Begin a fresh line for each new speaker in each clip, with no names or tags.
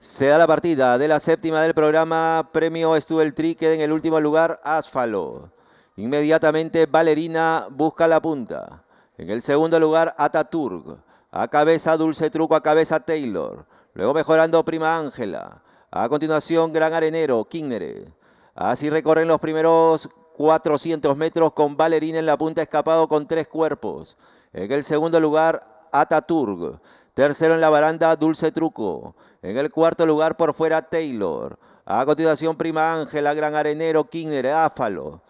Se da la partida de la séptima del programa. Premio estuvo el tri, en el último lugar Asfalo. Inmediatamente Valerina busca la punta. En el segundo lugar Ataturk. A cabeza Dulce Truco, a cabeza Taylor. Luego mejorando Prima Ángela. A continuación Gran Arenero, kinere. Así recorren los primeros 400 metros con Valerina en la punta escapado con tres cuerpos. En el segundo lugar Ataturk. Tercero en la baranda, Dulce Truco. En el cuarto lugar por fuera, Taylor. A continuación, Prima Ángela, Gran Arenero, Kinder, Áfalo.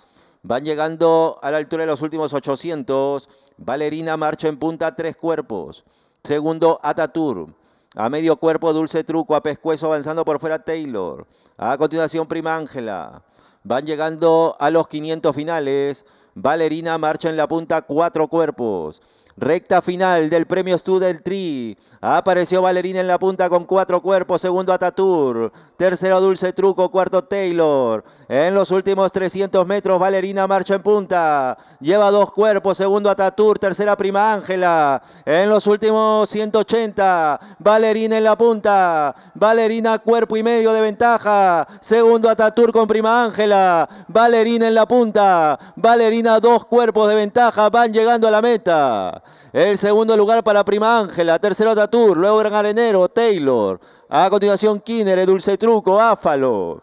Van llegando a la altura de los últimos 800. Valerina marcha en punta, tres cuerpos. Segundo, Atatur. A medio cuerpo, Dulce Truco. A pescuezo avanzando por fuera, Taylor. A continuación, Prima Ángela. Van llegando a los 500 finales. Valerina marcha en la punta cuatro cuerpos. Recta final del premio Studel Tri Apareció Valerina en la punta con cuatro cuerpos. Segundo Atatur. Tercero Dulce Truco. Cuarto Taylor. En los últimos 300 metros Valerina marcha en punta. Lleva dos cuerpos. Segundo Atatur. Tercera Prima Ángela. En los últimos 180. Valerina en la punta. Valerina cuerpo y medio de ventaja. Segundo Atatur con Prima Ángela. Valerina en la punta. Valerina dos cuerpos de ventaja, van llegando a la meta. El segundo lugar para Prima Ángela, tercero Tatur, luego Gran Arenero, Taylor. A continuación Kinner, Dulce Truco, Áfalo.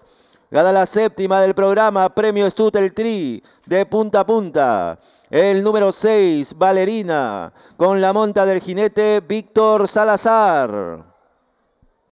Gana la séptima del programa, premio el Tri, de punta a punta. El número 6, Valerina, con la monta del jinete Víctor Salazar.